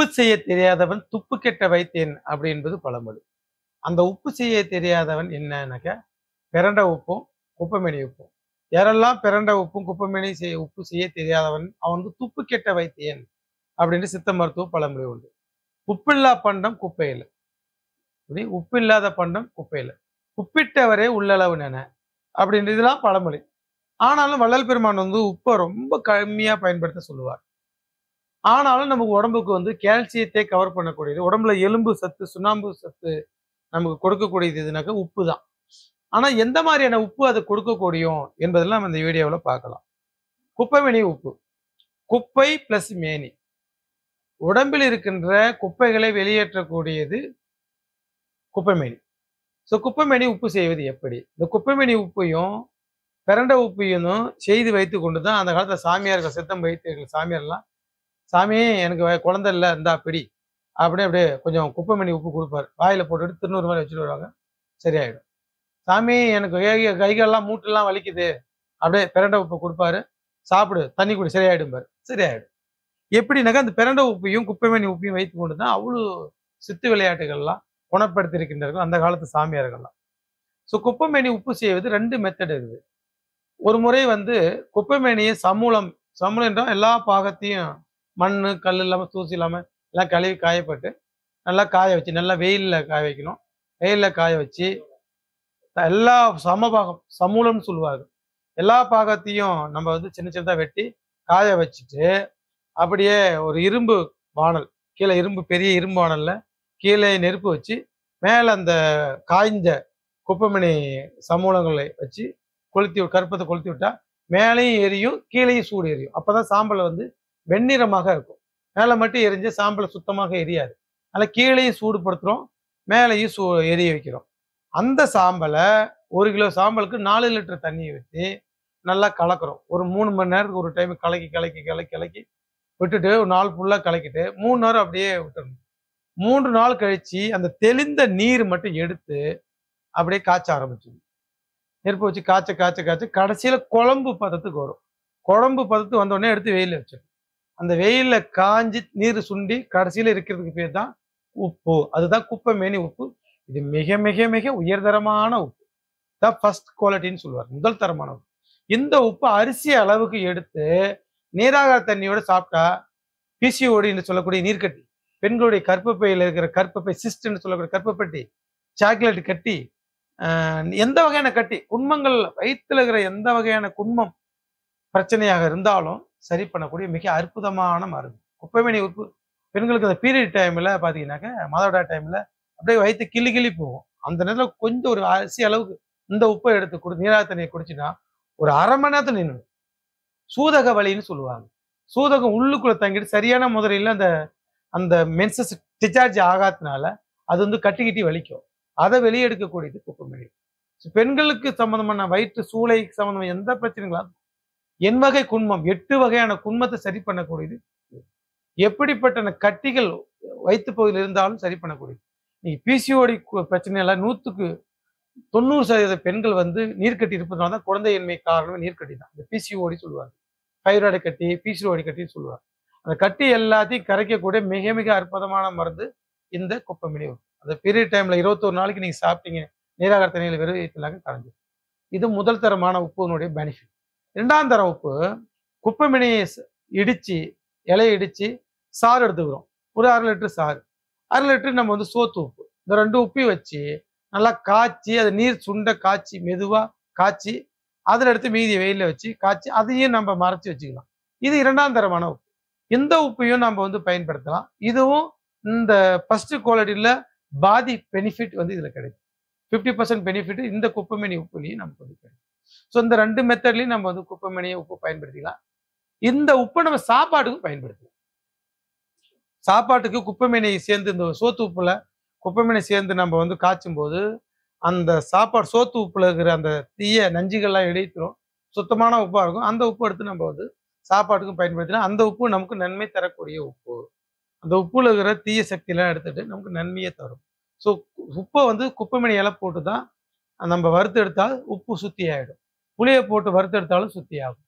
உப்பு செய்ய தெரியாதவன் துப்பு கெட்ட வைத்தேன் அப்படி என்பது பழமொழி அந்த உப்பு செய்ய தெரியாதவன் என்னன்னாக்க பிறண்ட உப்பும் குப்பமேனி உப்பும் யாரெல்லாம் பிறண்ட உப்பும் குப்பைமணி செய்ய உப்பு செய்ய தெரியாதவன் அவனுக்கு துப்பு கெட்ட வைத்தியன் அப்படின்னு சித்த மருத்துவ பழமொழி உண்டு உப்பில்லா பண்டம் குப்பையில் உப்பு இல்லாத பண்டம் குப்பையில் உப்பிட்டவரே உள்ளளவு நென அப்படின்றதுலாம் பழமொழி ஆனாலும் வள்ளல் பெருமான் வந்து உப்பை ரொம்ப கம்மியாக பயன்படுத்த சொல்லுவார் ஆனாலும் நமக்கு உடம்புக்கு வந்து கால்சியத்தை கவர் பண்ணக்கூடியது உடம்புல எலும்பு சத்து சுண்ணாம்பு சத்து நமக்கு கொடுக்கக்கூடியது இதுனாக்க உப்பு தான் ஆனால் எந்த மாதிரியான உப்பு அதை கொடுக்கக்கூடியும் என்பதெல்லாம் நம்ம இந்த வீடியோவில் பார்க்கலாம் குப்பைமேனி உப்பு குப்பை பிளஸ் மேனி உடம்பில் இருக்கின்ற குப்பைகளை வெளியேற்றக்கூடியது குப்பைமேனி ஸோ குப்பைமேனி உப்பு செய்வது எப்படி இந்த குப்பைமேனி உப்பையும் பிறண்ட உப்பையும் செய்து வைத்து கொண்டு தான் அந்த காலத்தில் சாமியார்கள் சித்தம் வைத்தியர்கள் சாமியார்லாம் சாமி எனக்கு குழந்தை இல்லை இருந்தா பிடி அப்படியே அப்படியே கொஞ்சம் குப்பை மணி உப்பு கொடுப்பாரு வாயில போட்டுட்டு திருநூறு மாதிரி வச்சுட்டு வருவாங்க சரியாயிடும் சாமி எனக்கு கைகள்லாம் மூட்டெல்லாம் வலிக்குது அப்படியே பிரண்ட உப்பு கொடுப்பாரு சாப்பிடு தண்ணி குடி சரியாயிடும் பாரு சரியாயிடும் எப்படின்னாக்கா அந்த பிரண்ட உப்பையும் மணி உப்பையும் வைத்து கொண்டு தான் அவ்வளோ சித்து விளையாட்டுகள்லாம் குணப்படுத்தியிருக்கின்றார்கள் அந்த காலத்து சாமியார்கள்லாம் ஸோ குப்பைமேனி உப்பு செய்வது ரெண்டு மெத்தட் இருக்குது ஒரு முறை வந்து குப்பைமேனியை சமூலம் சமூலம் என்றால் எல்லா பாகத்தையும் மண் கல் இல்லாமல் தூசி இல்லாமல் எல்லாம் கழுவி காயப்பட்டு நல்லா காய வச்சு நல்லா வெயிலில் காய வைக்கணும் வெயிலில் காய வச்சு எல்லா சம பாகம் சமூலம்னு சொல்லுவாங்க எல்லா பாகத்தையும் நம்ம வந்து சின்ன சின்னதாக வெட்டி காய வச்சுட்டு அப்படியே ஒரு இரும்பு வானல் கீழே இரும்பு பெரிய இரும்பு வானலில் கீழே நெருப்பு வச்சு மேலே அந்த காய்ஞ்ச குப்பைமணி சமூலங்களை வச்சு கொளுத்தி கருப்பத்தை கொளுத்தி விட்டால் மேலேயும் எரியும் கீழேயும் சூடு எரியும் அப்போ தான் சாம்பலை வந்து வெண்ணிறமாக இருக்கும் மேலே மட்டும் எரிஞ்சு சாம்பல் சுத்தமாக எரியாது அதில் கீழேயும் சூடுபடுத்துகிறோம் மேலேயும் சூ எரிய வைக்கிறோம் அந்த சாம்பலை ஒரு கிலோ சாம்பலுக்கு நாலு லிட்டர் தண்ணியை ஊற்றி நல்லா கலக்கிறோம் ஒரு மூணு மணி நேரத்துக்கு ஒரு டைம் கலக்கி கலக்கி கலக்கி கலக்கி விட்டுட்டு ஒரு நாள் ஃபுல்லாக கலக்கிட்டு மூணு நேரம் அப்படியே விட்டுடணும் மூன்று நாள் கழித்து அந்த தெளிந்த நீர் மட்டும் எடுத்து அப்படியே காய்ச்ச ஆரம்பிச்சிடும் நெருப்பு வச்சு காய்ச்ச காய்ச்ச காய்ச்சி கடைசியில் குழம்பு பதத்துக்கு வரும் குழம்பு பதத்துக்கு வந்தோடனே எடுத்து வெயிலில் வச்சிடும் அந்த வெயிலில் காஞ்சி நீர் சுண்டி கடைசியில் இருக்கிறதுக்கு பேர் தான் உப்பு அதுதான் குப்பை மேனி உப்பு இது மிக மிக மிக உயர்தரமான உப்பு தான் ஃபர்ஸ்ட் குவாலிட்டின்னு சொல்லுவார் முதல் தரமான உப்பு இந்த உப்பு அரிசி அளவுக்கு எடுத்து நீராகார தண்ணியோட சாப்பிட்டா பிசிஓடி என்று சொல்லக்கூடிய நீர்க்கட்டி பெண்களுடைய கற்பப்பையில் இருக்கிற கற்பப்பை சிஸ்ட்னு சொல்லக்கூடிய கற்பப்பட்டி சாக்லேட் கட்டி எந்த வகையான கட்டி குன்மங்கள் வயிற்றுல இருக்கிற எந்த வகையான குன்மம் பிரச்சனையாக இருந்தாலும் சரி பண்ணக்கூடிய மிக அற்புதமான மருந்து குப்பைமணி உப்பு பெண்களுக்கு அந்த பீரியட் டைமில் பார்த்தீங்கன்னாக்க மாதவிடா டைமில் அப்படியே வயிற்று கிள்ளி கிள்ளி போகும் அந்த நேரத்தில் கொஞ்சம் ஒரு அரிசி அளவுக்கு இந்த உப்பை எடுத்து கொடு நீரா தண்ணியை குடிச்சுன்னா ஒரு அரை மணி நேரத்தில் நின்று சூதக வலின்னு சொல்லுவாங்க சூதகம் உள்ளுக்குள்ளே தங்கிட்டு சரியான முதலில் அந்த அந்த மென்சஸ் டிச்சார்ஜ் ஆகாதனால அது வந்து கட்டிக்கிட்டி வலிக்கும் அதை வெளியெடுக்கக்கூடியது குப்பைமணி பெண்களுக்கு சம்மந்தமான வயிற்று சூளை சம்மந்தமான எந்த பிரச்சனைகளாக என் வகை குண்மம் எட்டு வகையான குன்மத்தை சரி பண்ணக்கூடியது எப்படிப்பட்ட கட்டிகள் வைத்து பகுதியில் இருந்தாலும் சரி பண்ணக்கூடியது நீ பிசிஓடி பிரச்சனையில நூற்றுக்கு தொண்ணூறு சதவீத பெண்கள் வந்து நீர்க்கட்டி இருப்பதுனால தான் குழந்தையின்மை காரணம் நீர்க்கட்டி தான் இந்த பிசிஓடி சொல்லுவாங்க ஃபைராய்டு கட்டி பிசிஓடி கட்டின்னு சொல்லுவாங்க அந்த கட்டி எல்லாத்தையும் கரைக்கக்கூடிய மிக மிக அற்புதமான மருந்து இந்த குப்பமினி அந்த பெரிய டைம்ல இருபத்தோரு நாளைக்கு நீங்க சாப்பிட்டீங்க நீராகார தண்ணியில் வெறும் கரைஞ்சிடும் இது முதல் தரமான உப்புனுடைய பெனிஃபிட் ரெண்டாம் தரவுப்பு உப்பு குப்பைமணி இடித்து இலையை இடித்து சாறு எடுத்துக்கிறோம் ஒரு அரை லிட்டரு சாறு அரை லிட்டரு நம்ம வந்து சோத்து உப்பு இந்த ரெண்டு உப்பையும் வச்சு நல்லா காய்ச்சி அதை நீர் சுண்ட காய்ச்சி மெதுவாக காய்ச்சி அதில் எடுத்து மீதி வெயிலில் வச்சு காய்ச்சி அதையும் நம்ம மறைச்சி வச்சுக்கலாம் இது இரண்டாம் தரமான உப்பு இந்த உப்பையும் நம்ம வந்து பயன்படுத்தலாம் இதுவும் இந்த ஃபஸ்ட்டு குவாலிட்டியில் பாதி பெனிஃபிட் வந்து இதில் கிடைக்கும் ஃபிஃப்டி பர்சன்ட் பெனிஃபிட் இந்த மினி உப்புலையும் நமக்கு வந்து கிடைக்கும் ஸோ இந்த ரெண்டு மெத்தட்லையும் நம்ம வந்து குப்பை மணியை உப்பு பயன்படுத்திக்கலாம் இந்த உப்பை நம்ம சாப்பாட்டுக்கும் பயன்படுத்தலாம் சாப்பாட்டுக்கு மீனை சேர்ந்து இந்த சோத்து உப்புல குப்பை மீனை சேர்ந்து நம்ம வந்து காய்ச்சும் போது அந்த சாப்பாடு சோத்து உப்புல இருக்கிற அந்த தீய நஞ்சுகள்லாம் இடைத்துரும் சுத்தமான உப்பா இருக்கும் அந்த உப்பு எடுத்து நம்ம வந்து சாப்பாட்டுக்கும் பயன்படுத்தினா அந்த உப்பு நமக்கு நன்மை தரக்கூடிய உப்பு அந்த உப்புல இருக்கிற தீய சக்தி எல்லாம் எடுத்துட்டு நமக்கு நன்மையே தரும் ஸோ உப்பை வந்து குப்பைமேனையெல்லாம் போட்டு தான் நம்ம வறுத்து எடுத்தால் உப்பு சுத்தி ஆகிடும் புளியை போட்டு வறுத்து எடுத்தாலும் சுத்தி ஆகும்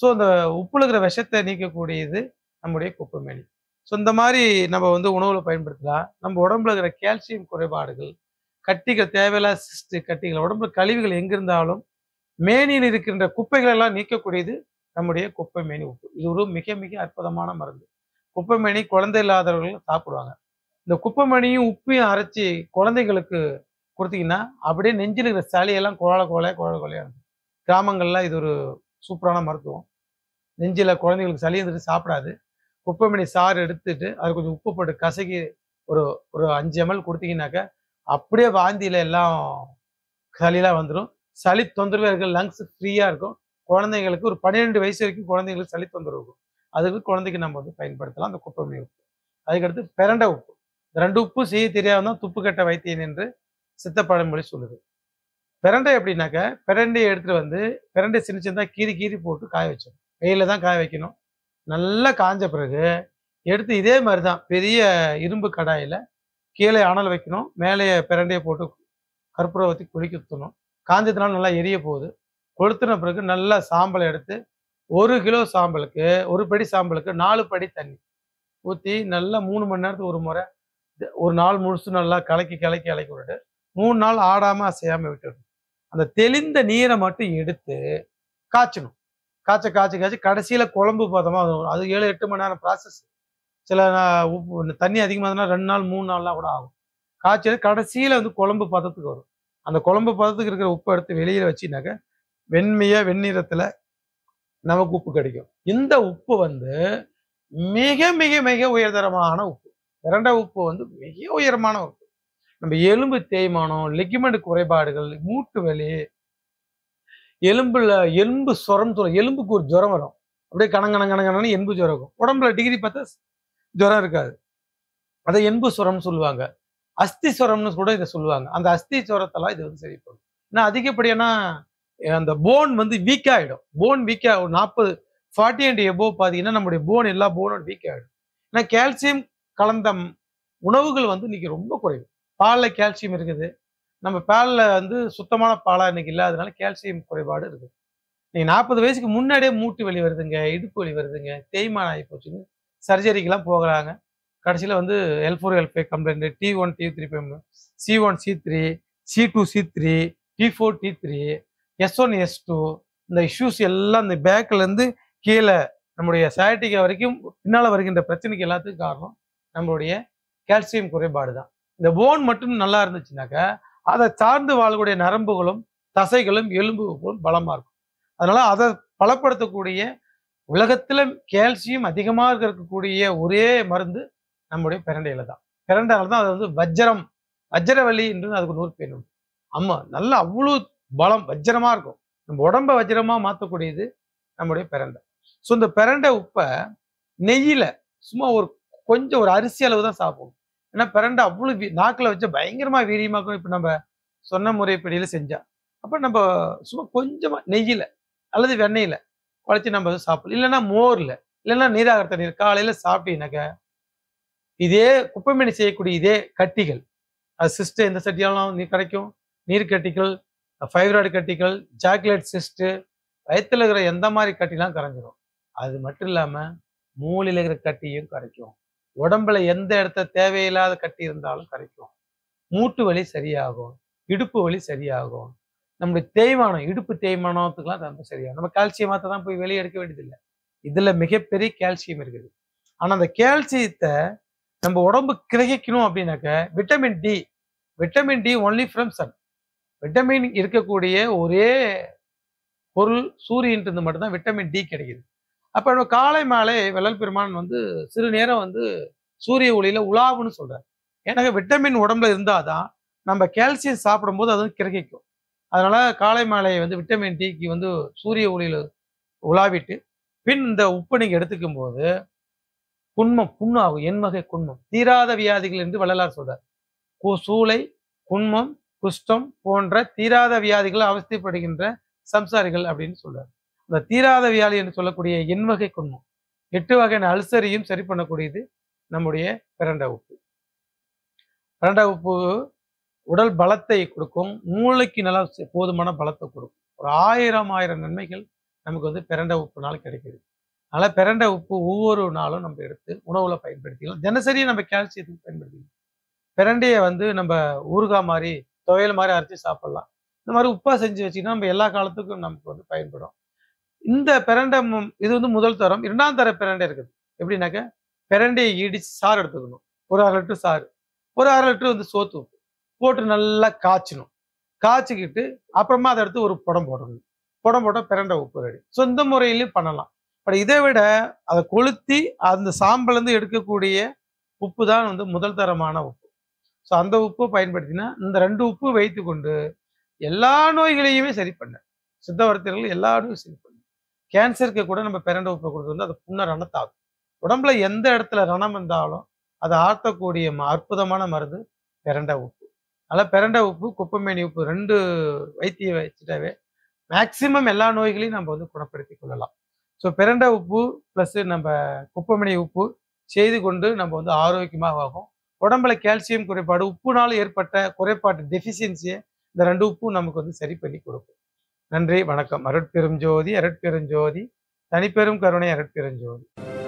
ஸோ அந்த உப்புல இருக்கிற விஷத்தை நீக்கக்கூடியது நம்முடைய குப்பைமேனி ஸோ இந்த மாதிரி நம்ம வந்து உணவில் பயன்படுத்தலாம் நம்ம உடம்புல இருக்கிற கால்சியம் குறைபாடுகள் கட்டிகள் தேவையில்லாத சிஸ்ட் கட்டிகள் உடம்புல கழிவுகள் எங்கிருந்தாலும் மேனியில் இருக்கின்ற குப்பைகளெல்லாம் நீக்கக்கூடியது நம்முடைய குப்பை மேனி உப்பு இது ஒரு மிக மிக அற்புதமான மருந்து குப்பை மேனி குழந்தை இல்லாதவர்கள் சாப்பிடுவாங்க இந்த குப்பை மேனியும் உப்பையும் அரைச்சி குழந்தைகளுக்கு கொடுத்தீங்கன்னா அப்படியே நெஞ்சில் இருக்கிற சளியெல்லாம் குழால குழைய குழால குழையா இருக்கும் கிராமங்களில் இது ஒரு சூப்பரான மருத்துவம் நெஞ்சில் குழந்தைங்களுக்கு சளி இருந்துட்டு சாப்பிடாது குப்பைமணி சாறு எடுத்துட்டு அது கொஞ்சம் உப்பு போட்டு கசக்கி ஒரு ஒரு அஞ்சு எம்எல் கொடுத்தீங்கன்னாக்கா அப்படியே வாந்தியில் எல்லாம் சளியெல்லாம் வந்துடும் சளி தொந்தரவு இருக்குது லங்ஸ் ஃப்ரீயாக இருக்கும் குழந்தைங்களுக்கு ஒரு பன்னிரெண்டு வயசு வரைக்கும் குழந்தைங்களுக்கு சளி தொந்தரவு இருக்கும் அதுக்கு குழந்தைக்கு நம்ம வந்து பயன்படுத்தலாம் அந்த குப்பைமணி உப்பு அதுக்கடுத்து பிரண்ட உப்பு ரெண்டு உப்பு செய்ய தெரியாமல் தான் துப்பு கட்ட வைத்தியன் என்று சித்த மொழி சொல்லுது பிரண்டை எப்படின்னாக்க பிரண்டையை எடுத்துகிட்டு வந்து பிரண்டை சின்ன சின்ன கீறி கீறி போட்டு காய வைச்சோம் வெயில தான் காய வைக்கணும் நல்லா காஞ்ச பிறகு எடுத்து இதே மாதிரி தான் பெரிய இரும்பு கடாயில் கீழே அனல் வைக்கணும் மேலேயே பிரண்டையை போட்டு கற்பூரவத்தி குளிக்க ஊற்றணும் காஞ்சதுனால நல்லா எரிய போகுது கொளுத்துன பிறகு நல்லா சாம்பலை எடுத்து ஒரு கிலோ சாம்பலுக்கு ஒரு படி சாம்பலுக்கு நாலு படி தண்ணி ஊற்றி நல்லா மூணு மணி நேரத்துக்கு ஒரு முறை ஒரு நாள் முழுசு நல்லா கலக்கி கலக்கி கலக்கி விட்டு மூணு நாள் ஆடாமல் அசையாம விட்டுடணும் அந்த தெளிந்த நீரை மட்டும் எடுத்து காய்ச்சணும் காய்ச்ச காய்ச்சி காய்ச்சி கடைசியில் குழம்பு பதமாக வரும் அது ஏழு எட்டு மணி நேரம் ப்ராசஸ் சில உப்பு தண்ணி அதிகமாக இருந்தால் ரெண்டு நாள் மூணு நாள்லாம் கூட ஆகும் காய்ச்சல் கடைசியில் வந்து குழம்பு பதத்துக்கு வரும் அந்த குழம்பு பதத்துக்கு இருக்கிற உப்பு எடுத்து வெளியில் வச்சுனாக்க வெண்மையாக வெந்நிறத்தில் நமக்கு உப்பு கிடைக்கும் இந்த உப்பு வந்து மிக மிக மிக உயர்தரமான உப்பு இரண்ட உப்பு வந்து மிக உயரமான உப்பு நம்ம எலும்பு தேய்மானம் லெக்கிமெண்ட் குறைபாடுகள் மூட்டு வலி எலும்புல எலும்பு சுரம் சொல்ல எலும்புக்கு ஒரு ஜுரம் வரும் அப்படியே கணங்கணங்கணங்கணன்னு எண்பு ஜுரம் இருக்கும் உடம்புல டிகிரி பார்த்தா ஜுரம் இருக்காது அதை எண்பு சுரம்னு சொல்லுவாங்க அஸ்தி சுரம்னு கூட இதை சொல்லுவாங்க அந்த அஸ்தி சுரத்தெல்லாம் இது வந்து சரி போகும் ஏன்னா அதிகப்படியான அந்த போன் வந்து வீக் ஆகிடும் போன் வீக் ஆகும் நாற்பது ஃபார்ட்டி அண்ட் எபோ பார்த்தீங்கன்னா நம்முடைய போன் எல்லா போனும் வீக் ஆகிடும் ஏன்னா கால்சியம் கலந்த உணவுகள் வந்து இன்னைக்கு ரொம்ப குறைவு பாலில் கால்சியம் இருக்குது நம்ம பாலில் வந்து சுத்தமான பாலாக இல்லை இல்லாதனால கால்சியம் குறைபாடு இருக்குது நீங்கள் நாற்பது வயசுக்கு முன்னாடியே மூட்டு வலி வருதுங்க இடுப்பு வலி வருதுங்க தேய்மானம் ஆகி போச்சுன்னு சர்ஜரிக்கெலாம் போகிறாங்க கடைசியில் வந்து L four L five complaint D one D three five C one C three C two C three D four D three S one S two இந்த இஷ்யூஸ் எல்லாம் இந்த பேக்லேருந்து கீழே நம்முடைய சயாட்டிக்கா வரைக்கும் பின்னால் வருகின்ற பிரச்சனைக்கு எல்லாத்துக்கும் காரணம் நம்மளுடைய கால்சியம் குறைபாடு தான் இந்த போன் மட்டும் நல்லா இருந்துச்சுனாக்கா அதை சார்ந்து வாழக்கூடிய நரம்புகளும் தசைகளும் எலும்புகளும் பலமாக இருக்கும் அதனால் அதை பலப்படுத்தக்கூடிய உலகத்தில் கால்சியம் அதிகமாக இருக்கக்கூடிய ஒரே மருந்து நம்முடைய பிரண்டையில் தான் பிரண்டையில தான் அது வந்து வஜ்ரம் வஜ்ரவலி என்று அதுக்கு நூறு பேர் ஆமாம் நல்லா அவ்வளோ பலம் வஜ்ரமாக இருக்கும் நம்ம உடம்ப வஜ்ரமாக மாற்றக்கூடியது நம்முடைய பிரண்டை ஸோ இந்த பிரண்டை உப்பை நெய்யில் சும்மா ஒரு கொஞ்சம் ஒரு அரிசி அளவு தான் சாப்பிடணும் ஏன்னா பிரண்டை அவ்வளோ நாக்கில் வச்சு பயங்கரமாக வீரியமாக்கும் இப்போ நம்ம சொன்ன முறைப்படியில் செஞ்சால் அப்போ நம்ம சும்மா கொஞ்சமாக நெய்யில் அல்லது வெண்ணெயில் குழச்சி நம்ம சாப்பிடலாம் இல்லைன்னா மோரில் இல்லைன்னா நீராக தண்ணீர் காலையில் சாப்பிட்டீங்கன்னாக்க இதே குப்பைமணி செய்யக்கூடிய இதே கட்டிகள் அது சிஸ்ட்டு எந்த சட்டியாலும் நீர் கிடைக்கும் நீர் கட்டிகள் ஃபைப்ராய்டு கட்டிகள் சாக்லேட் சிஸ்ட்டு வயத்தில் இருக்கிற எந்த மாதிரி கட்டிலாம் கரைஞ்சிரும் அது மட்டும் இல்லாமல் மூலையில் இருக்கிற கட்டியும் கரைக்கும் உடம்புல எந்த இடத்த தேவையில்லாத கட்டி இருந்தாலும் கரைக்கும் மூட்டு வலி சரியாகும் இடுப்பு வலி சரியாகும் நம்முடைய தேய்மானம் இடுப்பு தேய்மானத்துக்குலாம் ரொம்ப சரியாகும் நம்ம கால்சியமாத்த தான் போய் வெளியே எடுக்க வேண்டியதில்லை இதில் மிகப்பெரிய கால்சியம் இருக்குது ஆனால் அந்த கால்சியத்தை நம்ம உடம்பு கிரகிக்கணும் அப்படின்னாக்க vitamin D vitamin D only from sun vitamin இருக்கக்கூடிய ஒரே பொருள் சூரியன்ட்டு மட்டும்தான் விட்டமின் டி கிடைக்குது அப்போ காலை மாலை வெள்ளல் பெருமான் வந்து சிறு நேரம் வந்து சூரிய ஒளியில உலாவுன்னு சொல்றாரு ஏன்னா விட்டமின் உடம்புல இருந்தாதான் நம்ம கால்சியம் சாப்பிடும்போது அது வந்து கிடைக்கும் அதனால காலை மாலை வந்து விட்டமின் டிக்கு வந்து சூரிய ஒளியில உலாவிட்டு பின் இந்த உப்பு நீங்கள் எடுத்துக்கும் போது குண்மம் புண்ணாகும் எண்மகை குண்மம் தீராத வியாதிகள் என்று வள்ளலார் சொல்றார் சூளை குண்மம் குஷ்டம் போன்ற தீராத வியாதிகள் அவஸ்தைப்படுகின்ற சம்சாரிகள் அப்படின்னு சொல்றாரு இந்த தீராத வியாழி என்று சொல்லக்கூடிய எண்வகை குண்மம் எட்டு வகையான அல்சரியும் சரி பண்ணக்கூடியது நம்முடைய பிரண்ட உப்பு பிரண்ட உப்பு உடல் பலத்தை கொடுக்கும் மூளைக்கு நல்லா போதுமான பலத்தை கொடுக்கும் ஒரு ஆயிரம் ஆயிரம் நன்மைகள் நமக்கு வந்து பிரண்ட உப்புனால கிடைக்கிது அதனால் பிரண்ட உப்பு ஒவ்வொரு நாளும் நம்ம எடுத்து உணவுல பயன்படுத்திக்கலாம் தினசரி நம்ம கால்சியத்துக்கு பயன்படுத்திக்கலாம் பிரண்டையை வந்து நம்ம ஊறுகாய் மாதிரி துவையல் மாதிரி அரைச்சி சாப்பிட்லாம் இந்த மாதிரி உப்பாக செஞ்சு வச்சிங்கன்னா நம்ம எல்லா காலத்துக்கும் நமக்கு வந்து பயன்படும் இந்த பிரண்டம் இது வந்து முதல் தரம் இரண்டாம் தர பிரண்டை இருக்குது எப்படின்னாக்க பிரண்டையை இடிச்சு சாறு எடுத்துக்கணும் ஒரு அரை லிட்டர் சாறு ஒரு அரை லிட்டர் வந்து சோத்து உப்பு போட்டு நல்லா காய்ச்சணும் காய்ச்சிக்கிட்டு அப்புறமா அதை எடுத்து ஒரு புடம் போடணும் புடம் போட்டால் பிரண்டை உப்பு ரெடி சொந்த முறையிலையும் பண்ணலாம் பட் இதை விட அதை கொளுத்தி அந்த சாம்பலேருந்து எடுக்கக்கூடிய உப்பு தான் வந்து முதல் தரமான உப்பு ஸோ அந்த உப்பு பயன்படுத்தினா இந்த ரெண்டு உப்பு வைத்து கொண்டு எல்லா நோய்களையுமே சரி பண்ண சித்தவர்த்தர்கள் எல்லா நோயும் சரி பண்ண கேன்சருக்கு கூட நம்ம கொடுத்து வந்து அது புண்ணை ரணத்தாகும் உடம்புல எந்த இடத்துல ரணம் இருந்தாலும் அதை ஆற்றக்கூடிய அற்புதமான மருந்து பெரண்டை உப்பு அதனால் பெரண்டை உப்பு குப்பமேனி உப்பு ரெண்டு வைத்தியம் வச்சுட்டாவே மேக்சிமம் எல்லா நோய்களையும் நம்ம வந்து குணப்படுத்தி கொள்ளலாம் ஸோ பெரண்டை உப்பு ப்ளஸ்ஸு நம்ம குப்பமணி உப்பு செய்து கொண்டு நம்ம வந்து ஆரோக்கியமாக ஆகும் உடம்புல கால்சியம் குறைபாடு உப்புனால ஏற்பட்ட குறைபாட்டு டெஃபிஷியன்சியை இந்த ரெண்டு உப்பும் நமக்கு வந்து சரி பண்ணி கொடுக்கும் நன்றி வணக்கம் அருட்பெரும் ஜோதி அருட்பெருஞ்சோதி தனிப்பெரும் கருணை அருட்பெருஞ்சோதி